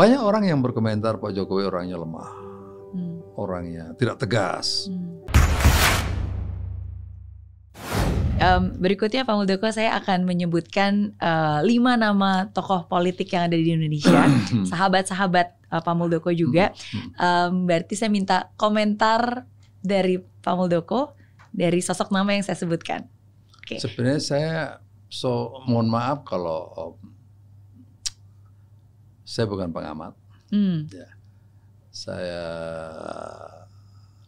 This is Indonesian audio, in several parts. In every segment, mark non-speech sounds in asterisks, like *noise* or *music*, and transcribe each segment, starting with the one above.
Banyak orang yang berkomentar Pak Jokowi orangnya lemah, hmm. orangnya tidak tegas. Hmm. Um, berikutnya Pak Muldoko saya akan menyebutkan uh, lima nama tokoh politik yang ada di Indonesia, *clears throat* sahabat-sahabat uh, Pak Muldoko hmm. juga. Um, berarti saya minta komentar dari Pak Muldoko dari sosok nama yang saya sebutkan. Okay. Sebenarnya saya so mohon maaf kalau saya bukan pengamat. Hmm. Ya. Saya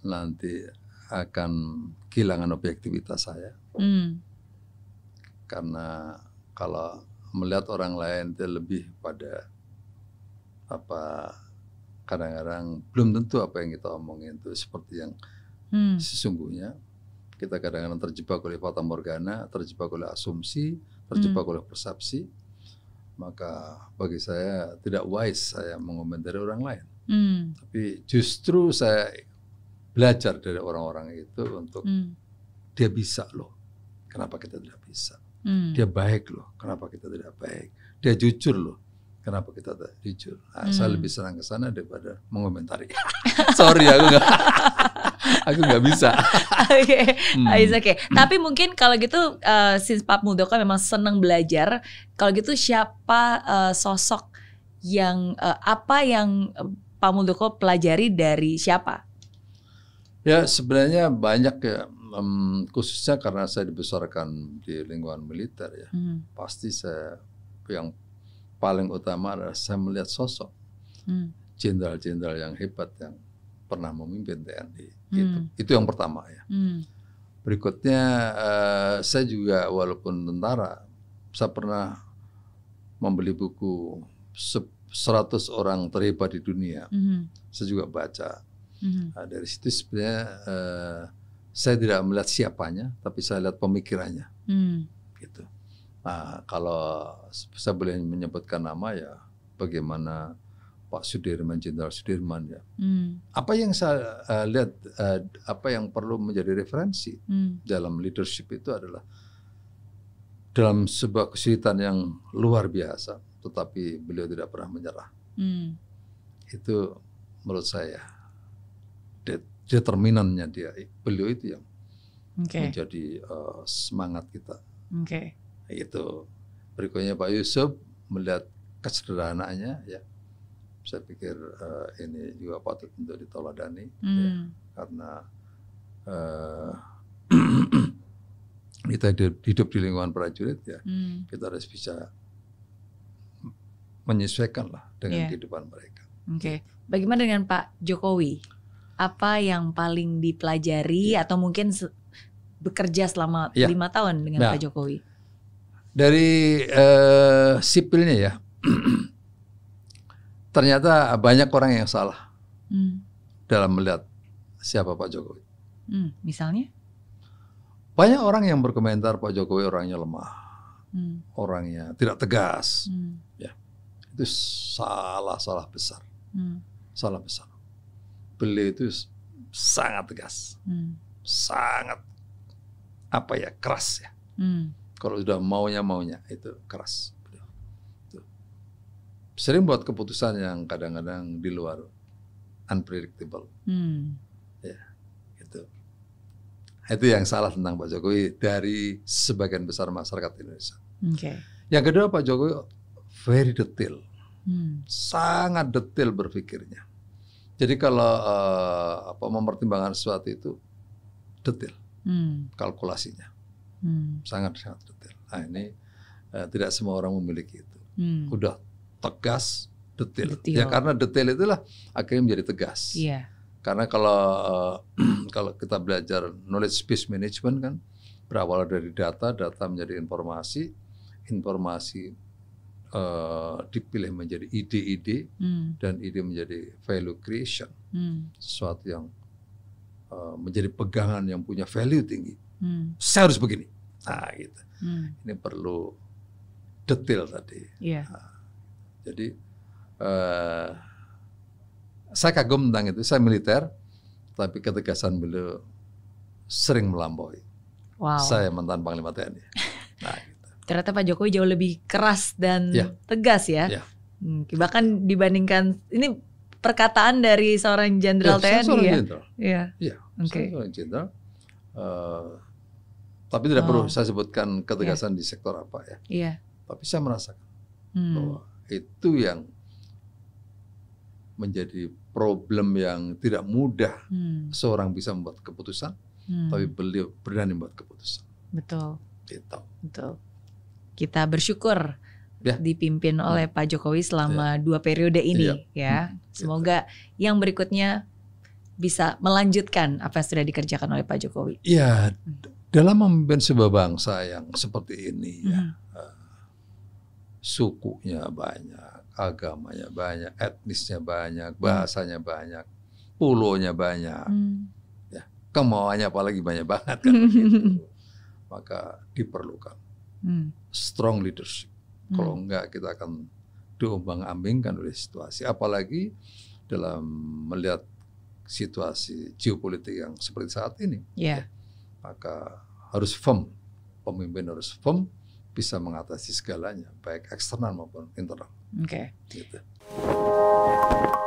nanti akan kehilangan objektivitas saya. Hmm. Karena kalau melihat orang lain itu lebih pada apa kadang-kadang belum tentu apa yang kita omongin itu seperti yang hmm. sesungguhnya kita kadang-kadang terjebak oleh fata morgana, terjebak oleh asumsi, hmm. terjebak hmm. oleh persepsi maka bagi saya tidak wise saya mengomentari orang lain. Hmm. Tapi justru saya belajar dari orang-orang itu untuk hmm. dia bisa loh, kenapa kita tidak bisa? Hmm. Dia baik loh, kenapa kita tidak baik? Dia jujur loh, kenapa kita tidak jujur? Nah, hmm. Saya lebih senang ke sana daripada mengomentari. *laughs* Sorry aku nggak aku nggak bisa. *laughs* Oke, okay. hmm. Oh, okay. Tapi mungkin kalau gitu, uh, since Pak Muldoko memang senang belajar. Kalau gitu siapa uh, sosok yang uh, apa yang Pak Muldoko pelajari dari siapa? Ya sebenarnya banyak ya, um, khususnya karena saya dibesarkan di lingkungan militer ya. Hmm. Pasti saya yang paling utama adalah saya melihat sosok hmm. jenderal-jenderal hmm. yang hebat yang pernah memimpin TNI. Hmm. Gitu. Itu yang pertama ya. Hmm. Berikutnya uh, saya juga walaupun tentara, saya pernah membeli buku 100 orang terhebat di dunia. Hmm. Saya juga baca. Hmm. Nah, dari situ sebenarnya uh, saya tidak melihat siapanya, tapi saya lihat pemikirannya. Hmm. Gitu. Nah, kalau saya boleh menyebutkan nama ya bagaimana Pak Sudirman Jenderal Sudirman ya. Hmm. Apa yang saya uh, lihat uh, apa yang perlu menjadi referensi hmm. dalam leadership itu adalah dalam sebuah kesulitan yang luar biasa, tetapi beliau tidak pernah menyerah. Hmm. Itu menurut saya determinannya dia beliau itu yang okay. menjadi uh, semangat kita. Okay. Itu berikutnya Pak Yusuf melihat kesederhanaannya ya saya pikir uh, ini juga patut untuk ditoladani hmm. ya, karena uh, *clears throat* kita hidup, hidup di lingkungan prajurit ya hmm. kita harus bisa menyesuaikan lah dengan yeah. kehidupan mereka. Oke, okay. bagaimana dengan Pak Jokowi? Apa yang paling dipelajari yeah. atau mungkin bekerja selama iya. lima tahun dengan nah, Pak Jokowi? Dari uh, sipilnya ya. *clears throat* ternyata banyak orang yang salah hmm. dalam melihat siapa Pak Jokowi. Hmm, misalnya? Banyak orang yang berkomentar Pak Jokowi orangnya lemah, hmm. orangnya tidak tegas, hmm. ya itu salah salah besar, hmm. salah besar. Beliau itu sangat tegas, hmm. sangat apa ya keras ya. Hmm. Kalau sudah maunya maunya itu keras sering buat keputusan yang kadang-kadang di luar unpredictable. Hmm. Ya, itu. Itu yang salah tentang Pak Jokowi dari sebagian besar masyarakat Indonesia. Okay. Yang kedua Pak Jokowi very detail, hmm. sangat detail berpikirnya. Jadi kalau uh, apa mempertimbangkan sesuatu itu detail, hmm. kalkulasinya hmm. sangat sangat detail. Nah ini uh, tidak semua orang memiliki itu. Hmm. Udah tegas, detail. Ya, detail. Ya karena detail itulah akhirnya menjadi tegas. Iya. Karena kalau eh, *clears throat* kalau kita belajar knowledge space management kan berawal dari data, data menjadi informasi, informasi uh, dipilih menjadi ide-ide mm. dan ide menjadi value creation, mm. sesuatu yang uh, menjadi pegangan yang punya value tinggi. mm. Saya harus begini. Nah, gitu. mm. Ini perlu detail tadi. Yeah. Nah, jadi eh, saya kagum tentang itu. Saya militer, tapi ketegasan beliau sering melampaui. Wow. Saya mantan Panglima TNI. *laughs* Nah, gitu. Ternyata Pak Jokowi jauh lebih keras dan yeah. tegas ya. Yeah. Hmm, bahkan dibandingkan ini perkataan dari seorang jenderal yeah, TNI seorang ya. Iya. iya Oke. jenderal. Eh, tapi tidak oh. perlu saya sebutkan ketegasan yeah. di sektor apa ya. Iya. Yeah. Tapi saya merasakan hmm. bahwa itu yang menjadi problem yang tidak mudah hmm. seorang bisa membuat keputusan, hmm. tapi beliau berani membuat keputusan. Betul. Itu. Betul. Kita bersyukur ya. dipimpin oleh hmm. oleh Pak Jokowi selama ya. dua periode ini, iya. ya. ya. Semoga gitu. yang berikutnya bisa melanjutkan apa yang sudah dikerjakan oleh Pak Jokowi. ya hmm. dalam memimpin sebuah bangsa yang seperti ini, ya, hmm. ya sukunya banyak, agamanya banyak, etnisnya banyak, hmm. bahasanya hmm. banyak, pulonya banyak. Hmm. Ya, kemauannya apalagi banyak banget kan *laughs* Maka diperlukan hmm. strong leadership. Hmm. Kalau enggak kita akan diombang-ambingkan oleh situasi apalagi dalam melihat situasi geopolitik yang seperti saat ini. Yeah. Ya, maka harus firm, pemimpin harus firm, bisa mengatasi segalanya, baik eksternal maupun internal. Oke. Okay. Gitu.